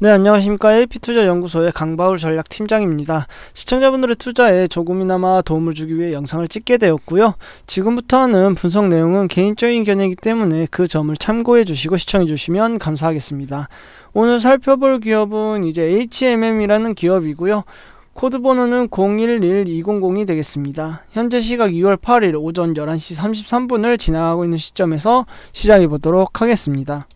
네, 안녕하십니까. AP투자연구소의 강바울 전략팀장입니다. 시청자분들의 투자에 조금이나마 도움을 주기 위해 영상을 찍게 되었고요. 지금부터는 분석 내용은 개인적인 견해이기 때문에 그 점을 참고해 주시고 시청해 주시면 감사하겠습니다. 오늘 살펴볼 기업은 이제 HMM이라는 기업이고요. 코드 번호는 011200이 되겠습니다. 현재 시각 2월 8일 오전 11시 33분을 지나가고 있는 시점에서 시작해 보도록 하겠습니다.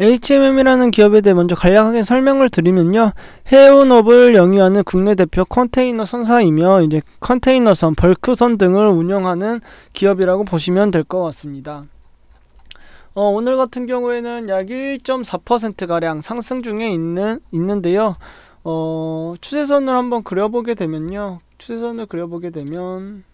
HMM이라는 기업에 대해 먼저 간략하게 설명을 드리면요. 해운업을 영위하는 국내 대표 컨테이너 선사이며 이제 컨테이너선, 벌크선 등을 운영하는 기업이라고 보시면 될 것 같습니다. 어, 오늘 같은 경우에는 약 1.4%가량 상승 중에 있는, 있는데요. 어, 추세선을 한번 그려보게 되면요. 추세선을 그려보게 되면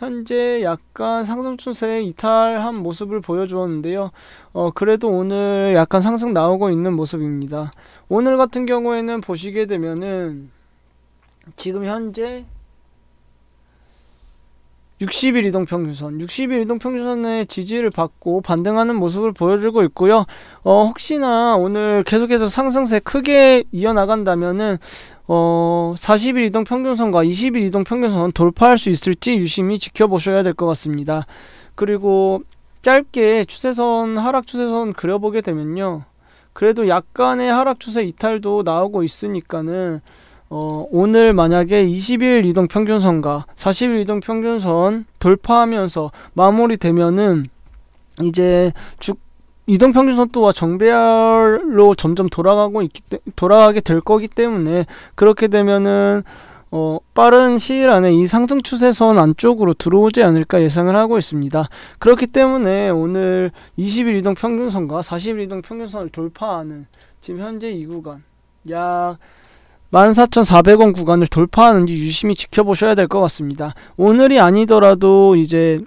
현재 약간 상승 추세 에 이탈한 모습을 보여주었는데요. 어, 그래도 오늘 약간 상승 나오고 있는 모습입니다. 오늘 같은 경우에는 보시게 되면은 지금 현재 60일 이동평균선, 60일 이동평균선의 지지를 받고 반등하는 모습을 보여주고 있고요. 어, 혹시나 오늘 계속해서 상승세 크게 이어나간다면은 어, 40일 이동평균선과 20일 이동평균선 돌파할 수 있을지 유심히 지켜보셔야 될 것 같습니다. 그리고 짧게 추세선, 하락 추세선 그려보게 되면요. 그래도 약간의 하락 추세 이탈도 나오고 있으니까는 어, 오늘 만약에 20일 이동 평균선과 40일 이동 평균선 돌파하면서 마무리되면은 이제 주, 이동 평균선 또와 정배열로 점점 돌아가고 있기 때, 돌아가게 될 거기 때문에 그렇게 되면은 어, 빠른 시일 안에 이 상승 추세선 안쪽으로 들어오지 않을까 예상을 하고 있습니다. 그렇기 때문에 오늘 20일 이동 평균선과 40일 이동 평균선을 돌파하는 지금 현재 이 구간 약 14,400원 구간을 돌파하는지 유심히 지켜보셔야 될 것 같습니다. 오늘이 아니더라도 이제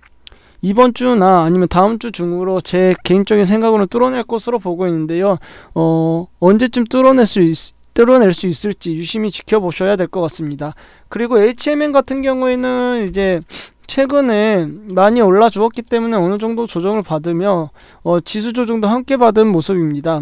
이번 주나 아니면 다음 주 중으로 제 개인적인 생각으로 뚫어낼 것으로 보고 있는데요. 어, 언제쯤 뚫어낼 수 있, 뚫어낼 수 있을지 유심히 지켜보셔야 될 것 같습니다. 그리고 HMN 같은 경우에는 이제 최근에 많이 올라 주었기 때문에 어느 정도 조정을 받으며 어, 지수 조정도 함께 받은 모습입니다.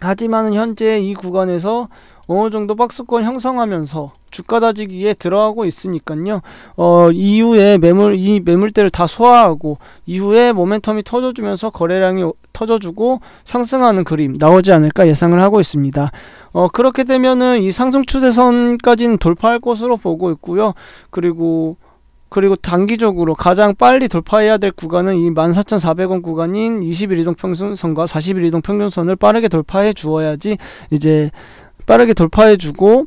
하지만 현재 이 구간에서 어느 정도 박스권 형성하면서 주가 다지기에 들어가고 있으니까요. 어, 이후에 매물 이 매물대를 다 소화하고 이후에 모멘텀이 터져주면서 거래량이 터져주고 상승하는 그림 나오지 않을까 예상을 하고 있습니다. 어, 그렇게 되면은 이 상승 추세선까지는 돌파할 것으로 보고 있고요. 그리고 그리고 단기적으로 가장 빨리 돌파해야 될 구간은 이 14,400원 구간인 2 1일 이동평균선과 4 1일 이동평균선을 빠르게 돌파해 주어야지 이제 빠르게 돌파해주고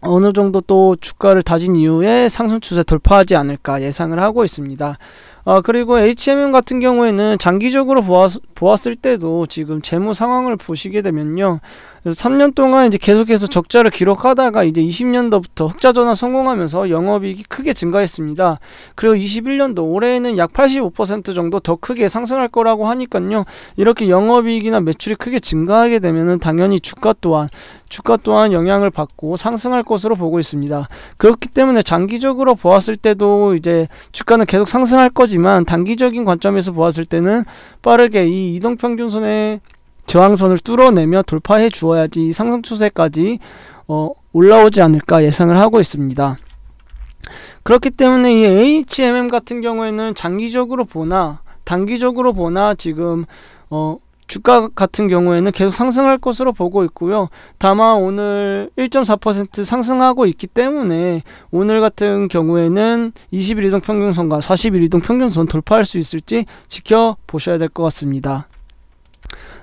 어느 정도 또 주가를 다진 이후에 상승 추세 돌파하지 않을까 예상을 하고 있습니다. 아, 그리고 HMM 같은 경우에는 장기적으로 보았, 보았을 때도 지금 재무 상황을 보시게 되면요. 3년 동안 이제 계속해서 적자를 기록하다가 이제 20년도부터 흑자 전환 성공하면서 영업이익이 크게 증가했습니다. 그리고 21년도 올해에는 약 85% 정도 더 크게 상승할 거라고 하니까요. 이렇게 영업이익이나 매출이 크게 증가하게 되면은 당연히 주가 또한 주가 또한 영향을 받고 상승할 것으로 보고 있습니다. 그렇기 때문에 장기적으로 보았을 때도 이제 주가는 계속 상승할 거지 하지만 단기적인 관점에서 보았을 때는 빠르게 이 이동 평균선의 저항선을 뚫어내며 돌파해 주어야지 상승 추세까지 어, 올라오지 않을까 예상을 하고 있습니다. 그렇기 때문에 이 HMM 같은 경우에는 장기적으로 보나 단기적으로 보나 지금 어, 주가 같은 경우에는 계속 상승할 것으로 보고 있고요. 다만 오늘 1.4% 상승하고 있기 때문에 오늘 같은 경우에는 2 1일 이동 평균선과 4 1일 이동 평균선 돌파할 수 있을지 지켜보셔야 될 것 같습니다.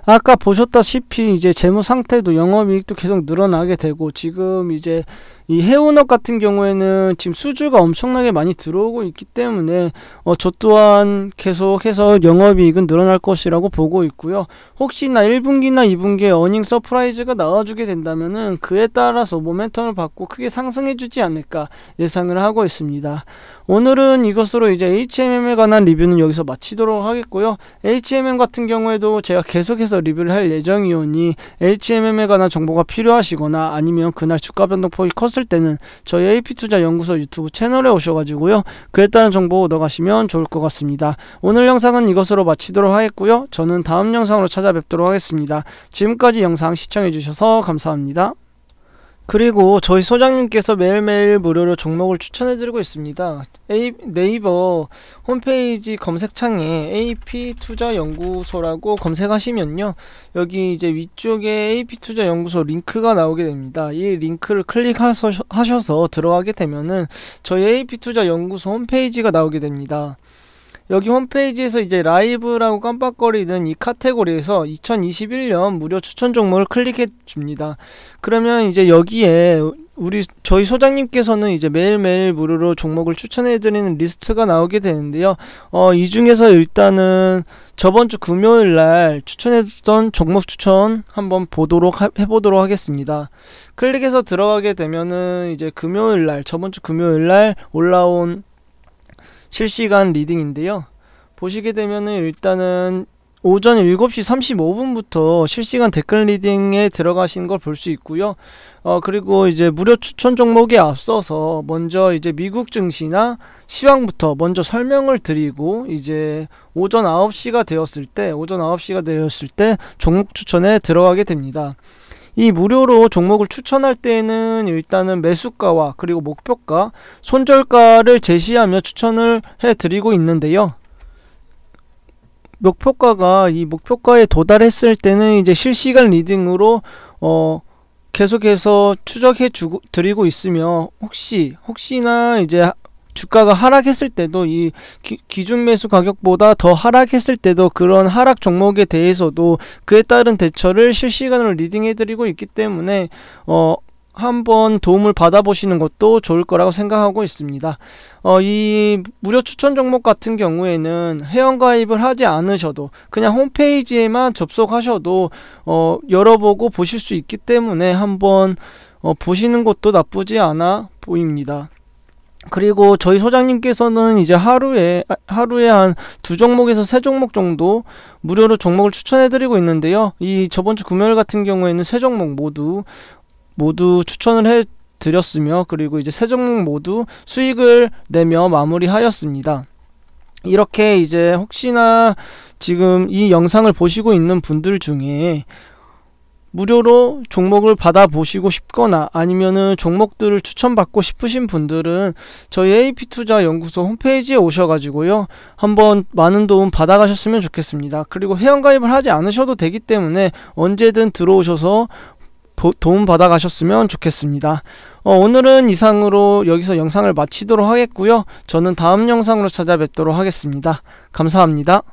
아까 보셨다시피 이제 재무 상태도 영업이익도 계속 늘어나게 되고 지금 이제 이 해운업 같은 경우에는 지금 수주가 엄청나게 많이 들어오고 있기 때문에 어, 저 또한 계속해서 영업이익은 늘어날 것이라고 보고 있고요. 혹시나 1분기나 2분기에 어닝 서프라이즈가 나와주게 된다면은 그에 따라서 모멘텀을 받고 크게 상승해주지 않을까 예상을 하고 있습니다. 오늘은 이것으로 이제 HMM에 관한 리뷰는 여기서 마치도록 하겠고요. HMM 같은 경우에도 제가 계속해서 리뷰를 할 예정이오니 HMM에 관한 정보가 필요하시거나 아니면 그날 주가 변동폭이 컸을 때는 저희 AP투자 연구소 유튜브 채널에 오셔가지고요. 그에 따른 정보 얻어가시면 좋을 것 같습니다. 오늘 영상은 이것으로 마치도록 하겠고요. 저는 다음 영상으로 찾아뵙도록 하겠습니다. 지금까지 영상 시청해주셔서 감사합니다. 그리고 저희 소장님께서 매일매일 무료로 종목을 추천해드리고 있습니다. 네이버 홈페이지 검색창에 AP투자연구소라고 검색하시면요. 여기 이제 위쪽에 AP투자연구소 링크가 나오게 됩니다. 이 링크를 클릭하셔서 들어가게 되면은 저희 AP투자연구소 홈페이지가 나오게 됩니다. 여기 홈페이지에서 이제 라이브라고 깜빡거리는 이 카테고리에서 2021년 무료 추천 종목을 클릭해 줍니다. 그러면 이제 여기에 우리 저희 소장님께서는 이제 매일매일 무료로 종목을 추천해 드리는 리스트가 나오게 되는데요. 어, 이 중에서 일단은 저번 주 금요일 날 추천해 줬던 종목 추천 한번 보도록 해보도록 하겠습니다. 클릭해서 들어가게 되면은 이제 금요일 날 저번 주 금요일 날 올라온 실시간 리딩인데요. 보시게 되면은 일단은 오전 7시 35분부터 실시간 댓글 리딩에 들어가신 걸 볼 수 있고요. 어 그리고 이제 무료 추천 종목에 앞서서 먼저 이제 미국 증시나 시황부터 먼저 설명을 드리고 이제 오전 9시가 되었을 때 오전 9시가 되었을 때 종목 추천에 들어가게 됩니다. 이 무료로 종목을 추천할 때에는 일단은 매수가와 그리고 목표가, 손절가를 제시하며 추천을 해드리고 있는데요. 목표가가 이 목표가에 도달했을 때는 이제 실시간 리딩으로 어 계속해서 추적해 주고 드리고 있으며 혹시 혹시나 이제 주가가 하락했을 때도 이 기, 준 매수 가격보다 더 하락했을 때도 그런 하락 종목에 대해서도 그에 따른 대처를 실시간으로 리딩해드리고 있기 때문에 어, 한번 도움을 받아보시는 것도 좋을 거라고 생각하고 있습니다. 어, 이 무료 추천 종목 같은 경우에는 회원가입을 하지 않으셔도 그냥 홈페이지에만 접속하셔도 어, 열어보고 보실 수 있기 때문에 한번 어, 보시는 것도 나쁘지 않아 보입니다. 그리고 저희 소장님께서는 이제 하루에 하루에 한 두 종목에서 세 종목 정도 무료로 종목을 추천해 드리고 있는데요. 이 저번 주 금요일 같은 경우에는 세 종목 모두 모두 추천을 해 드렸으며 그리고 이제 세 종목 모두 수익을 내며 마무리하였습니다. 이렇게 이제 혹시나 지금 이 영상을 보시고 있는 분들 중에 무료로 종목을 받아보시고 싶거나 아니면은 종목들을 추천받고 싶으신 분들은 저희 AP투자 연구소 홈페이지에 오셔가지고요. 한번 많은 도움 받아가셨으면 좋겠습니다. 그리고 회원가입을 하지 않으셔도 되기 때문에 언제든 들어오셔서 도움 받아가셨으면 좋겠습니다. 어, 오늘은 이상으로 여기서 영상을 마치도록 하겠고요. 저는 다음 영상으로 찾아뵙도록 하겠습니다. 감사합니다.